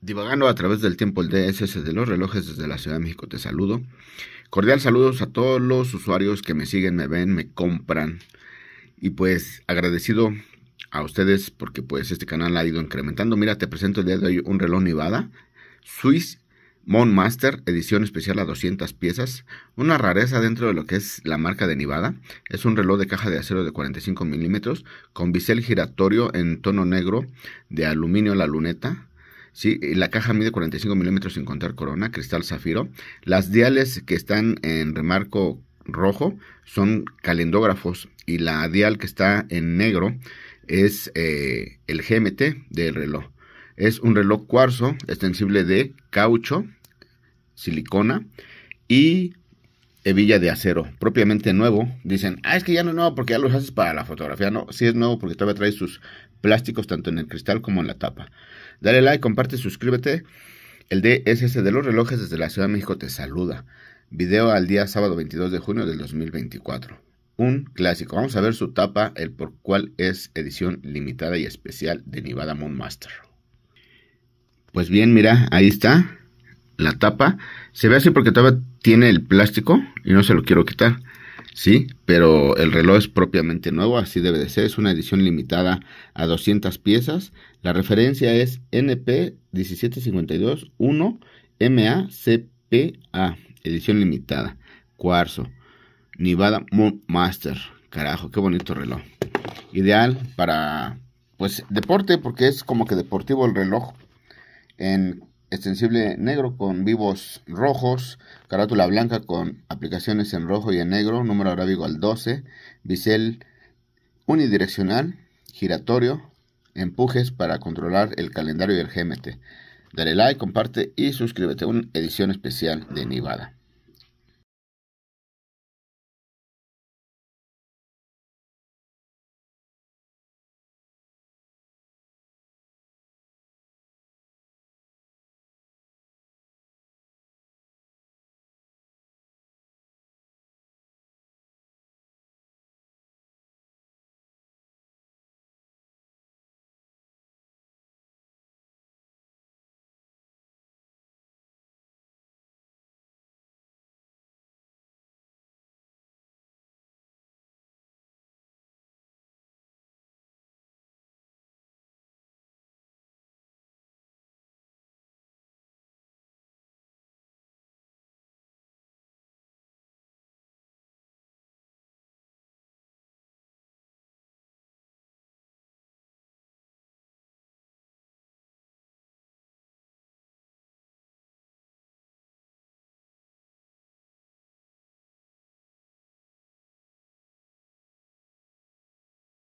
Divagando a través del tiempo el DSS de los relojes desde la Ciudad de México, te saludo. Cordial saludos a todos los usuarios que me siguen, me ven, me compran. Y pues agradecido a ustedes porque pues este canal ha ido incrementando. Mira, te presento el día de hoy un reloj Nevada Swiss Master, edición especial a 200 piezas, una rareza dentro de lo que es la marca de Nevada. Es un reloj de caja de acero de 45 milímetros con bisel giratorio en tono negro de aluminio a la luneta ¿sí? Eh, la caja mide 45 milímetros sin contar corona, cristal zafiro. Las diales que están en remarco rojo son calendógrafos y la dial que está en negro es eh, el GMT del reloj. Es un reloj cuarzo extensible de caucho, silicona y Villa de acero, propiamente nuevo. Dicen, ah, es que ya no es nuevo porque ya los haces para la fotografía. No, sí es nuevo porque todavía trae sus plásticos tanto en el cristal como en la tapa. Dale like, comparte, suscríbete. El DSS de los relojes desde la Ciudad de México te saluda. Video al día sábado 22 de junio del 2024. Un clásico. Vamos a ver su tapa, el por cual es edición limitada y especial de Nevada Moon Master. Pues bien, mira, ahí está la tapa. Se ve así porque todavía tiene el plástico y no se lo quiero quitar. Sí, pero el reloj es propiamente nuevo, así debe de ser. Es una edición limitada a 200 piezas. La referencia es NP17521MACPA, edición limitada. Cuarzo, Nivada Moon Master. Carajo, qué bonito reloj. Ideal para, pues, deporte, porque es como que deportivo el reloj. En extensible negro con vivos rojos, carátula blanca con aplicaciones en rojo y en negro, número arábigo al 12, bisel unidireccional, giratorio, empujes para controlar el calendario y el GMT. Dale like, comparte y suscríbete. a Una edición especial de Nivada.